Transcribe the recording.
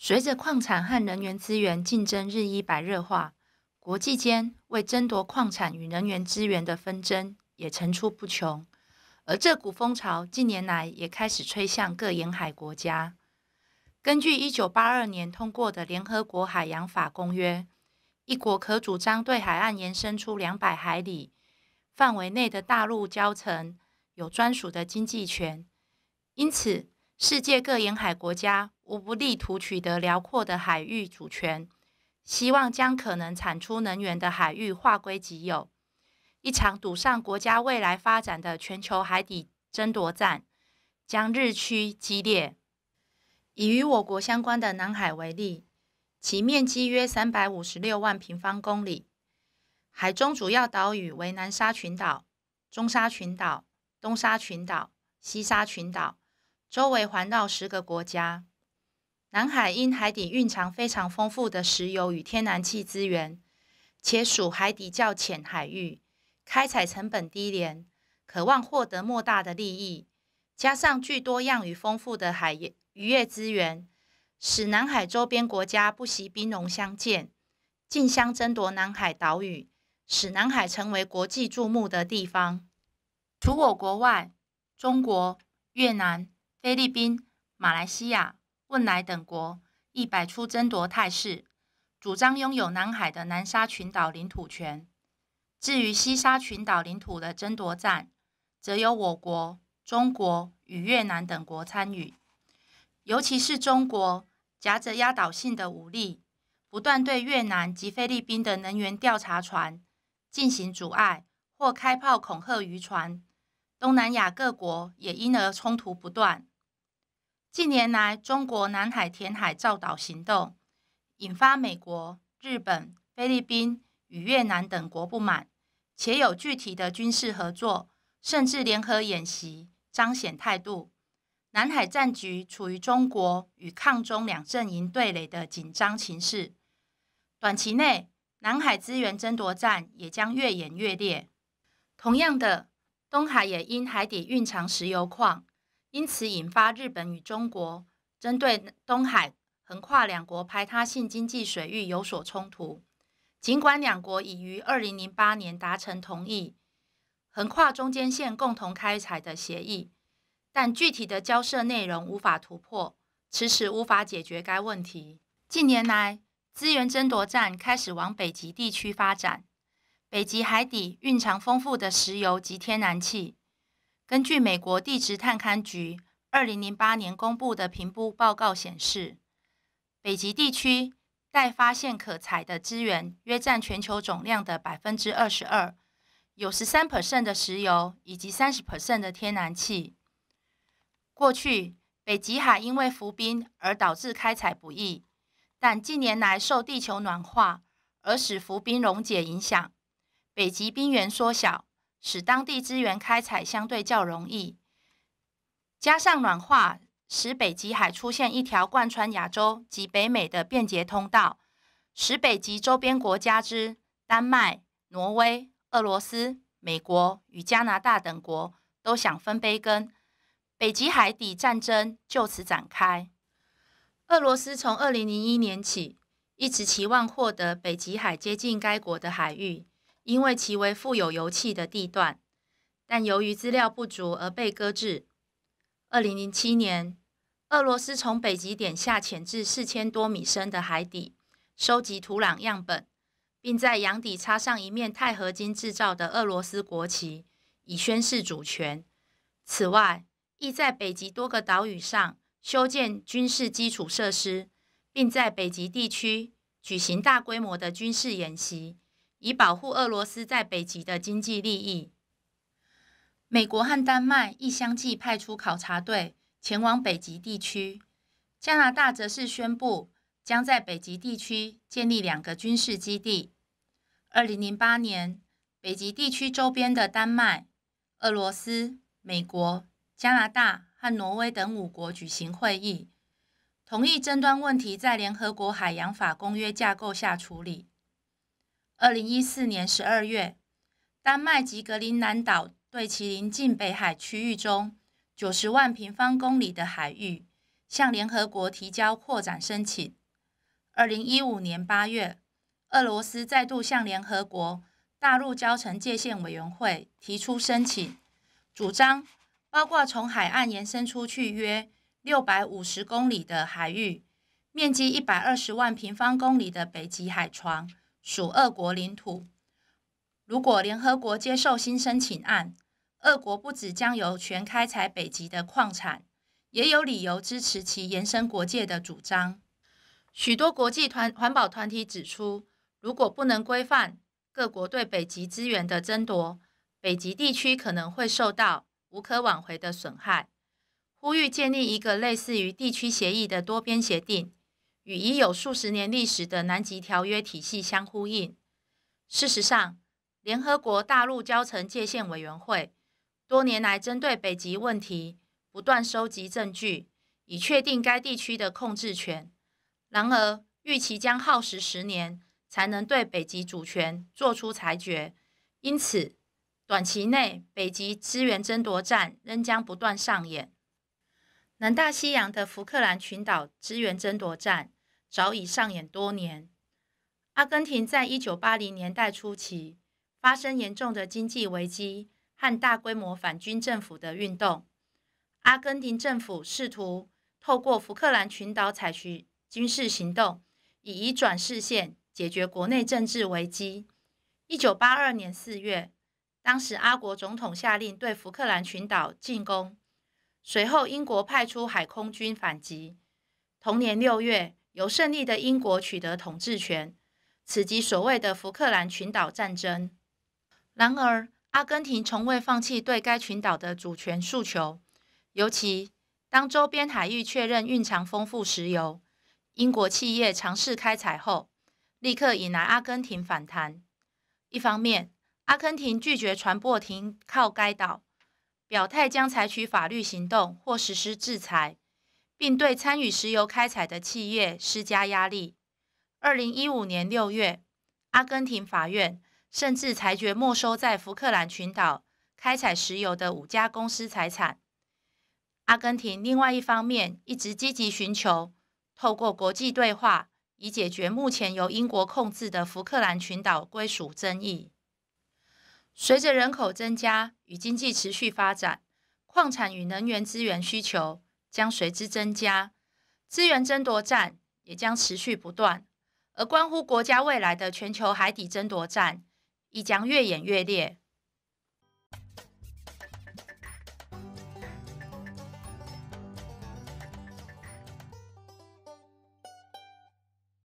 随着矿产和能源资源竞争日益白热化，国际间为争夺矿产与能源资源的纷争也层出不穷，而这股风潮近年来也开始吹向各沿海国家。根据一九八二年通过的《联合国海洋法公约》，一国可主张对海岸延伸出两百海里范围内的大陆礁层有专属的经济权，因此，世界各沿海国家。无不力图取得辽阔的海域主权，希望将可能产出能源的海域划归己有。一场赌上国家未来发展的全球海底争夺战将日趋激烈。以与我国相关的南海为例，其面积约三百五十六万平方公里，海中主要岛屿为南沙群岛、中沙群岛、东沙群岛、西沙群岛，周围环绕十个国家。南海因海底蕴藏非常丰富的石油与天然气资源，且属海底较浅海域，开采成本低廉，渴望获得莫大的利益。加上具多样与丰富的海渔业资源，使南海周边国家不惜兵戎相见，竞相争夺南海岛屿，使南海成为国际注目的地方。除我国外，中国、越南、菲律宾、马来西亚。汶莱等国亦摆出争夺态势，主张拥有南海的南沙群岛领土权。至于西沙群岛领土的争夺战，则由我国、中国与越南等国参与。尤其是中国，夹着压倒性的武力，不断对越南及菲律宾的能源调查船进行阻碍或开炮恐吓渔船。东南亚各国也因而冲突不断。近年来，中国南海填海造岛行动引发美国、日本、菲律宾与越南等国不满，且有具体的军事合作，甚至联合演习，彰显态度。南海战局处于中国与抗中两阵营对垒的紧张情势，短期内南海资源争夺战也将越演越烈。同样的，东海也因海底蕴藏石油矿。因此，引发日本与中国针对东海横跨两国排他性经济水域有所冲突。尽管两国已于二零零八年达成同意横跨中间线共同开采的协议，但具体的交涉内容无法突破，迟迟无法解决该问题。近年来，资源争夺战开始往北极地区发展。北极海底蕴藏丰富的石油及天然气。根据美国地质探勘局二零零八年公布的评估报告显示，北极地区待发现可采的资源约占全球总量的百分之二十二，有十三的石油以及三十的天然气。过去，北极海因为浮冰而导致开采不易，但近年来受地球暖化而使浮冰溶解影响，北极冰原缩小。使当地资源开采相对较容易，加上暖化，使北极海出现一条贯穿亚洲及北美的便捷通道，使北极周边国家之丹麦、挪威、俄罗斯、美国与加拿大等国都想分杯羹，北极海底战争就此展开。俄罗斯从二零零一年起一直期望获得北极海接近该国的海域。因为其为富有油气的地段，但由于资料不足而被搁置。二零零七年，俄罗斯从北极点下潜至四千多米深的海底，收集土壤样本，并在洋底插上一面钛合金制造的俄罗斯国旗，以宣示主权。此外，亦在北极多个岛屿上修建军事基础设施，并在北极地区举行大规模的军事演习。以保护俄罗斯在北极的经济利益，美国和丹麦亦相继派出考察队前往北极地区，加拿大则是宣布将在北极地区建立两个军事基地。二零零八年，北极地区周边的丹麦、俄罗斯、美国、加拿大和挪威等五国举行会议，同意争端问题在联合国海洋法公约架构下处理。二零一四年十二月，丹麦及格陵兰岛对其邻近北海区域中九十万平方公里的海域向联合国提交扩展申请。二零一五年八月，俄罗斯再度向联合国大陆交城界线委员会提出申请，主张包括从海岸延伸出去约六百五十公里的海域，面积一百二十万平方公里的北极海床。属俄国领土。如果联合国接受新申请案，俄国不只将有权开采北极的矿产，也有理由支持其延伸国界的主张。许多国际团环保团体指出，如果不能规范各国对北极资源的争夺，北极地区可能会受到无可挽回的损害，呼吁建立一个类似于地区协议的多边协定。与已有数十年历史的南极条约体系相呼应。事实上，联合国大陆交层界限委员会多年来针对北极问题不断收集证据，以确定该地区的控制权。然而，预期将耗时十年才能对北极主权作出裁决。因此，短期内北极资源争夺战仍将不断上演。南大西洋的福克兰群岛资源争夺战。早已上演多年。阿根廷在一九八零年代初期发生严重的经济危机和大规模反军政府的运动。阿根廷政府试图透过福克兰群岛采取军事行动，以移转视线解决国内政治危机。一九八二年四月，当时阿国总统下令对福克兰群岛进攻，随后英国派出海空军反击。同年六月。由胜利的英国取得统治权，此即所谓的福克兰群岛战争。然而，阿根廷从未放弃对该群岛的主权诉求。尤其当周边海域确认蕴藏丰富石油，英国企业尝试开采后，立刻引来阿根廷反弹。一方面，阿根廷拒绝船舶停靠该岛，表态将采取法律行动或实施制裁。并对参与石油开采的企业施加压力。二零一五年六月，阿根廷法院甚至裁决没收在福克兰群岛开采石油的五家公司财产。阿根廷另外一方面一直积极寻求透过国际对话，以解决目前由英国控制的福克兰群岛归属争议。随着人口增加与经济持续发展，矿产与能源资源需求。将随之增加，资源争夺战也将持续不断，而关乎国家未来的全球海底争夺战，亦将越演越烈。